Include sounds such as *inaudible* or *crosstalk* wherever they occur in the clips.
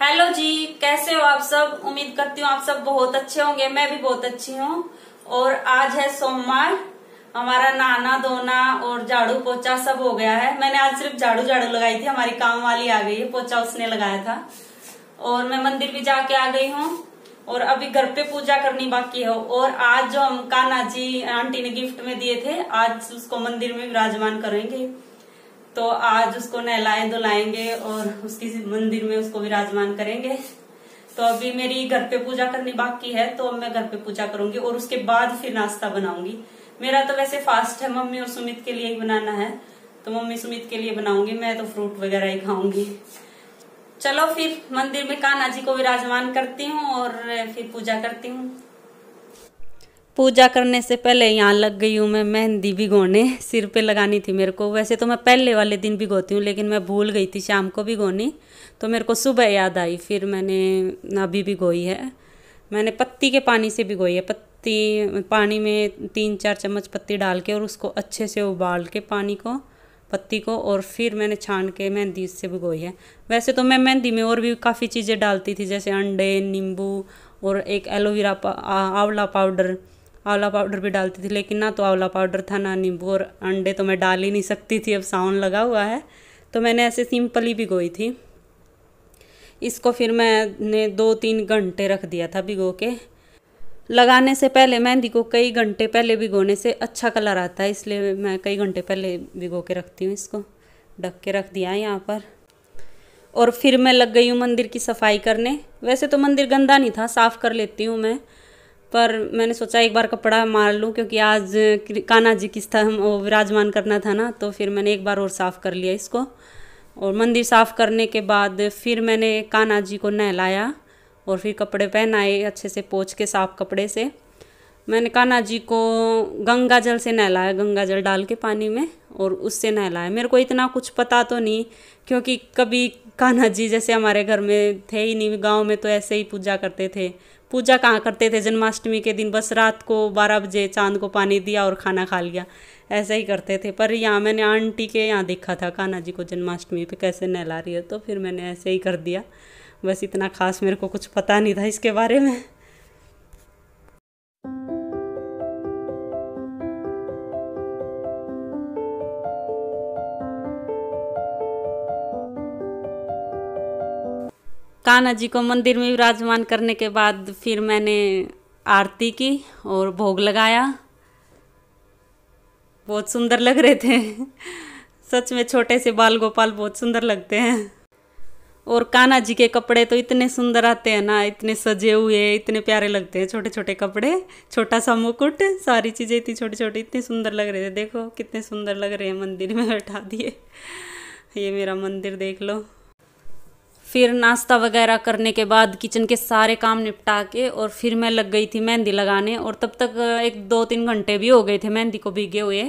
hello जी कैसे हो आप सब उम्मीद करती हूँ आप सब बहुत अच्छे होंगे मैं भी बहुत अच्छी हूँ और आज है सोमवार हमारा नहाना धोना और झाड़ू पोछा सब हो गया है मैंने आज सिर्फ झाड़ू झाड़ू लगाई थी हमारी काम वाली आ गई है पोछा उसने लगाया था और मैं मंदिर भी जाके आ गई हूँ और अभी घर पे पूजा करनी बाकी है और आज जो हम कान्हा जी आंटी ने गिफ्ट में दिए थे आज उसको मंदिर में विराजमान करेंगे तो आज उसको नहलाए धुलाएंगे और उसकी मंदिर में उसको विराजमान करेंगे तो अभी मेरी घर पे पूजा करनी बाकी है तो मैं घर पे पूजा करूंगी और उसके बाद फिर नाश्ता बनाऊंगी मेरा तो वैसे फास्ट है मम्मी और सुमित के लिए ही बनाना है तो मम्मी सुमित के लिए बनाऊंगी मैं तो फ्रूट वगैरह ही खाऊंगी चलो फिर मंदिर में कान्हा जी को विराजमान करती हूँ और फिर पूजा करती हूँ पूजा करने से पहले यहाँ लग गई हूँ मैं मेहंदी भिगोने सिर पे लगानी थी मेरे को वैसे तो मैं पहले वाले दिन भिगोती हूँ लेकिन मैं भूल गई थी शाम को भिगोनी तो मेरे को सुबह याद आई फिर मैंने अभी भिगोई है मैंने पत्ती के पानी से भिगोई है पत्ती पानी में तीन चार चम्मच पत्ती डाल के और उसको अच्छे से उबाल के पानी को पत्ती को और फिर मैंने छान के मेहंदी इससे भिगोई है वैसे तो मैं मेहंदी में और भी काफ़ी चीज़ें डालती थी जैसे अंडे नींबू और एक एलोवेरा आंवला पाउडर आंवला पाउडर भी डालती थी लेकिन ना तो आंवला पाउडर था ना नींबू और अंडे तो मैं डाल ही नहीं सकती थी अब साउंड लगा हुआ है तो मैंने ऐसे सिंपल ही भिगोई थी इसको फिर मैंने दो तीन घंटे रख दिया था भिगो के लगाने से पहले मेहंदी को कई घंटे पहले भिगोने से अच्छा कलर आता है इसलिए मैं कई घंटे पहले भिगो के रखती हूँ इसको ढक के रख दिया है यहाँ पर और फिर मैं लग गई हूँ मंदिर की सफाई करने वैसे तो मंदिर गंदा नहीं था साफ़ कर लेती हूँ मैं पर मैंने सोचा एक बार कपड़ा मार लूँ क्योंकि आज कान्हा जी की हम विराजमान करना था ना तो फिर मैंने एक बार और साफ़ कर लिया इसको और मंदिर साफ़ करने के बाद फिर मैंने कान्हा जी को नहलाया और फिर कपड़े पहनाए अच्छे से पोछ के साफ़ कपड़े से मैंने कान्हा जी को गंगा जल से नहलाया गंगा जल डाल के पानी में और उससे नहलाया मेरे को इतना कुछ पता तो नहीं क्योंकि कभी कान्हा जी जैसे हमारे घर में थे ही नहीं गांव में तो ऐसे ही पूजा करते थे पूजा कहाँ करते थे जन्माष्टमी के दिन बस रात को बारह बजे चांद को पानी दिया और खाना खा लिया ऐसे ही करते थे पर यहाँ मैंने आंटी के यहाँ देखा था कान्हा जी को जन्माष्टमी पे कैसे नहला रही है तो फिर मैंने ऐसे ही कर दिया बस इतना खास मेरे को कुछ पता नहीं था इसके बारे में कान्हा जी को मंदिर में विराजमान करने के बाद फिर मैंने आरती की और भोग लगाया बहुत सुंदर लग रहे थे सच में छोटे से बाल गोपाल बहुत सुंदर लगते हैं और कान्हा जी के कपड़े तो इतने सुंदर आते हैं ना इतने सजे हुए इतने प्यारे लगते हैं छोटे छोटे कपड़े छोटा सा मुकुट सारी चीज़ें इतनी छोटी छोटी इतने सुंदर लग रहे थे देखो कितने सुंदर लग रहे हैं मंदिर में बैठा दिए ये मेरा मंदिर देख लो फिर नाश्ता वगैरह करने के बाद किचन के सारे काम निपटा के और फिर मैं लग गई थी मेहंदी लगाने और तब तक एक दो तीन घंटे भी हो गए थे मेहंदी को भीगे हुए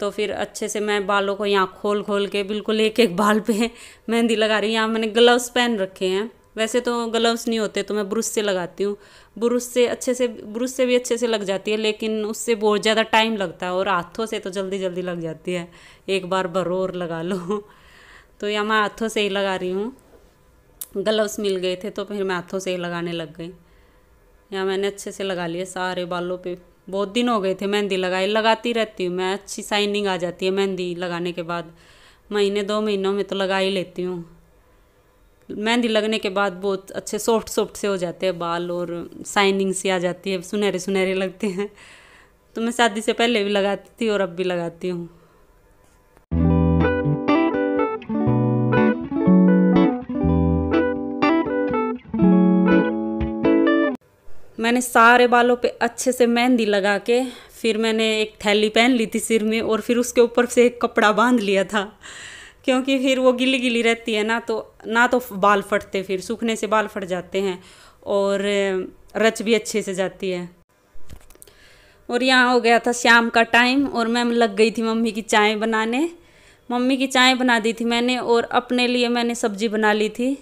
तो फिर अच्छे से मैं बालों को यहाँ खोल खोल के बिल्कुल एक एक बाल पे *laughs* मेहंदी लगा रही हूँ यहाँ मैंने ग्लव्स पहन रखे हैं वैसे तो ग्लव्स नहीं होते तो मैं ब्रुश से लगाती हूँ ब्रुश से अच्छे से ब्रुश से भी अच्छे से लग जाती है लेकिन उससे बहुत ज़्यादा टाइम लगता है और हाथों से तो जल्दी जल्दी लग जाती है एक बार भरो और लगा लो *laughs* तो यहाँ मैं हाथों से ही लगा रही हूँ ग्लव्स मिल गए थे तो फिर मैं हाथों से ही लगाने लग गई यहाँ मैंने अच्छे से लगा लिए सारे बालों पे बहुत दिन हो गए थे मेहंदी लगाई लगाती रहती हूँ मैं अच्छी शाइनिंग आ जाती है मेहंदी लगाने के बाद महीने दो महीनों में तो लगा ही लेती हूँ मेहंदी लगने के बाद बहुत अच्छे सॉफ्ट सॉफ्ट से हो जाते हैं बाल और शाइनिंग सी आ जाती है सुनहरे सुनहरे लगते हैं तो मैं शादी से पहले भी लगाती थी और अब भी लगाती हूँ मैंने सारे बालों पे अच्छे से मेहंदी लगा के फिर मैंने एक थैली पहन ली थी सिर में और फिर उसके ऊपर से एक कपड़ा बांध लिया था क्योंकि फिर वो गिली गिली रहती है ना तो ना तो बाल फटते फिर सूखने से बाल फट जाते हैं और रच भी अच्छे से जाती है और यहाँ हो गया था शाम का टाइम और मैं लग गई थी मम्मी की चाय बनाने मम्मी की चाय बना दी थी मैंने और अपने लिए मैंने सब्जी बना ली थी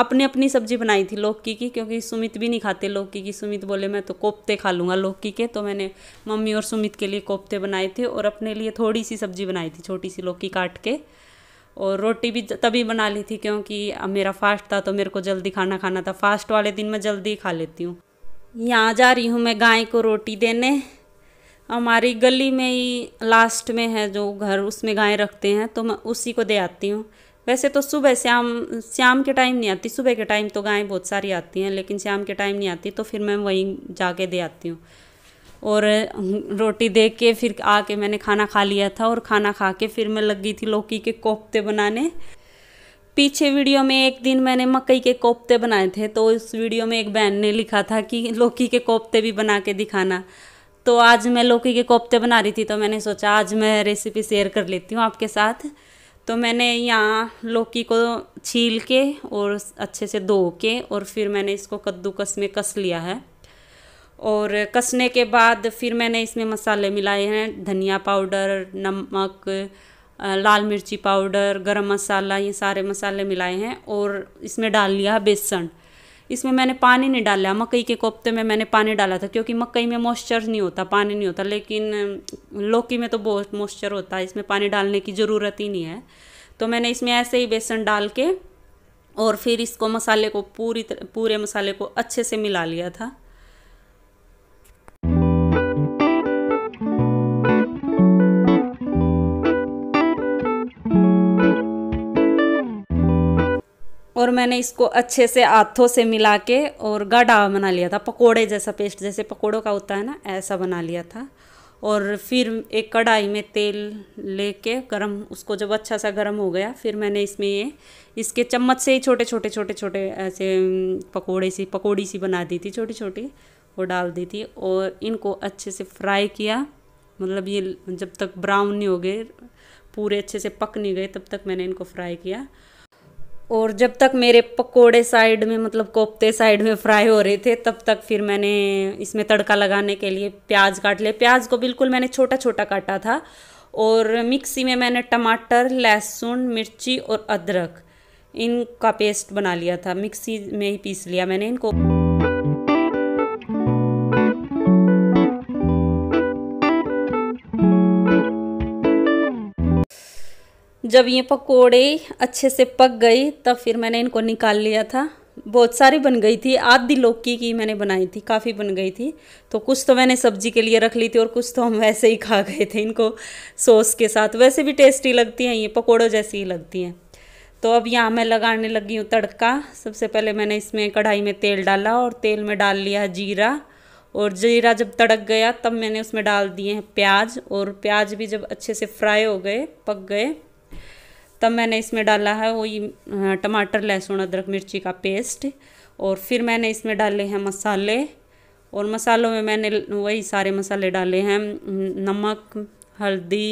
अपने अपनी सब्जी बनाई थी लौकी की क्योंकि सुमित भी नहीं खाते लौकी की सुमित बोले मैं तो कोफ्ते खा लूँगा लौकी के तो मैंने मम्मी और सुमित के लिए कोफ्ते बनाए थे और अपने लिए थोड़ी सी सब्जी बनाई थी छोटी सी लौकी काट के और रोटी भी तभी बना ली थी क्योंकि मेरा फास्ट था तो मेरे को जल्दी खाना खाना था फास्ट वाले दिन मैं जल्दी खा लेती हूँ यहाँ जा रही हूँ मैं गाय को रोटी देने हमारी गली में ही लास्ट में है जो घर उसमें गाय रखते हैं तो मैं उसी को दे आती हूँ वैसे तो सुबह शाम शाम के टाइम नहीं आती सुबह के टाइम तो गायें बहुत सारी आती हैं लेकिन शाम के टाइम नहीं आती तो फिर मैं वहीं जाके दे आती हूँ और रोटी दे के फिर आके मैंने खाना खा लिया था और खाना खा के फिर मैं लगी थी लौकी के कोफ्ते बनाने पीछे वीडियो में एक दिन मैंने मकई के कोफ्ते बनाए थे तो उस वीडियो में एक बहन ने लिखा था कि लौकी के कोफ्ते भी बना के दिखाना तो आज मैं लौकी के कोफ्ते बना रही थी तो मैंने सोचा आज मैं रेसिपी शेयर कर लेती हूँ आपके साथ तो मैंने यहाँ लौकी को छील के और अच्छे से धो के और फिर मैंने इसको कद्दूकस में कस लिया है और कसने के बाद फिर मैंने इसमें मसाले मिलाए हैं धनिया पाउडर नमक लाल मिर्ची पाउडर गरम मसाला ये सारे मसाले मिलाए हैं और इसमें डाल लिया बेसन इसमें मैंने पानी नहीं डाला मकई के कोफ्ते में मैंने पानी डाला था क्योंकि मकई में मॉइस्चर नहीं होता पानी नहीं होता लेकिन लौकी में तो बहुत मॉइस्चर होता है इसमें पानी डालने की ज़रूरत ही नहीं है तो मैंने इसमें ऐसे ही बेसन डाल के और फिर इसको मसाले को पूरी पूरे मसाले को अच्छे से मिला लिया था और मैंने इसको अच्छे से हाथों से मिला के और गाढ़ा बना लिया था पकोड़े जैसा पेस्ट जैसे पकोड़ों का होता है ना ऐसा बना लिया था और फिर एक कढ़ाई में तेल लेके गरम उसको जब अच्छा सा गरम हो गया फिर मैंने इसमें ये इसके चम्मच से ही छोटे छोटे छोटे छोटे ऐसे पकोड़े सी पकौड़ी सी बना दी थी छोटी छोटी वो डाल दी थी और इनको अच्छे से फ्राई किया मतलब ये जब तक ब्राउन नहीं हो गए पूरे अच्छे से पक नहीं गए तब तक मैंने इनको फ्राई किया और जब तक मेरे पकोड़े साइड में मतलब कोफ्ते साइड में फ्राई हो रहे थे तब तक फिर मैंने इसमें तड़का लगाने के लिए प्याज काट लिया प्याज को बिल्कुल मैंने छोटा छोटा काटा था और मिक्सी में मैंने टमाटर लहसुन मिर्ची और अदरक इनका पेस्ट बना लिया था मिक्सी में ही पीस लिया मैंने इनको जब ये पकोड़े अच्छे से पक गई तब फिर मैंने इनको निकाल लिया था बहुत सारी बन गई थी आधी लौकी की मैंने बनाई थी काफ़ी बन गई थी तो कुछ तो मैंने सब्जी के लिए रख ली थी और कुछ तो हम वैसे ही खा गए थे इनको सॉस के साथ वैसे भी टेस्टी लगती हैं ये पकौड़ों जैसी ही लगती हैं तो अब यहाँ मैं लगाने लगी हूँ तड़का सबसे पहले मैंने इसमें कढ़ाई में तेल डाला और तेल में डाल लिया जीरा और जीरा जब तड़क गया तब मैंने उसमें डाल दिए हैं प्याज और प्याज भी जब अच्छे से फ्राई हो गए पक गए तब मैंने इसमें डाला है वही टमाटर लहसुन अदरक मिर्ची का पेस्ट और फिर मैंने इसमें डाले हैं मसाले और मसालों में मैंने वही सारे मसाले डाले हैं नमक हल्दी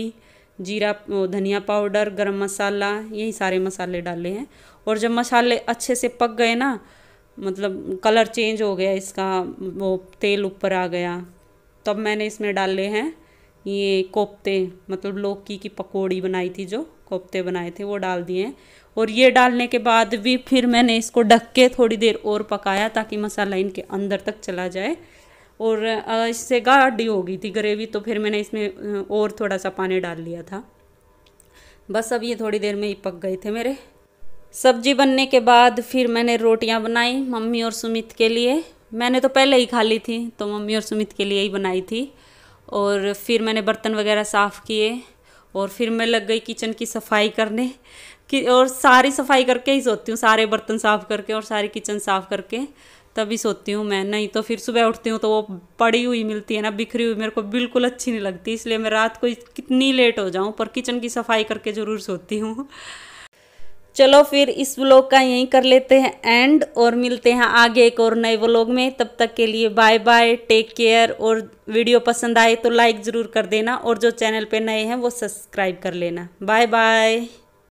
जीरा धनिया पाउडर गरम मसाला यही सारे मसाले डाले हैं और जब मसाले अच्छे से पक गए ना मतलब कलर चेंज हो गया इसका वो तेल ऊपर आ गया तब मैंने इसमें डाले हैं ये कोफ्ते मतलब लौकी की पकौड़ी बनाई थी जो कोफ्ते बनाए थे वो डाल दिए हैं और ये डालने के बाद भी फिर मैंने इसको ढक के थोड़ी देर और पकाया ताकि मसाला इनके अंदर तक चला जाए और इससे गाढ़ी हो गई थी ग्रेवी तो फिर मैंने इसमें और थोड़ा सा पानी डाल लिया था बस अब ये थोड़ी देर में ही पक गए थे मेरे सब्जी बनने के बाद फिर मैंने रोटियां बनाई मम्मी और सुमित के लिए मैंने तो पहले ही खा ली थी तो मम्मी और सुमित के लिए ही बनाई थी और फिर मैंने बर्तन वगैरह साफ़ किए और फिर मैं लग गई किचन की सफाई करने कि और सारी सफाई करके ही सोती हूँ सारे बर्तन साफ़ करके और सारी किचन साफ़ करके तभी सोती हूँ मैं नहीं तो फिर सुबह उठती हूँ तो वो पड़ी हुई मिलती है ना बिखरी हुई मेरे को बिल्कुल अच्छी नहीं लगती इसलिए मैं रात को कितनी लेट हो जाऊँ पर किचन की सफाई करके ज़रूर सोती हूँ चलो फिर इस व्लॉग का यहीं कर लेते हैं एंड और मिलते हैं आगे एक और नए व्लॉग में तब तक के लिए बाय बाय टेक केयर और वीडियो पसंद आए तो लाइक ज़रूर कर देना और जो चैनल पे नए हैं वो सब्सक्राइब कर लेना बाय बाय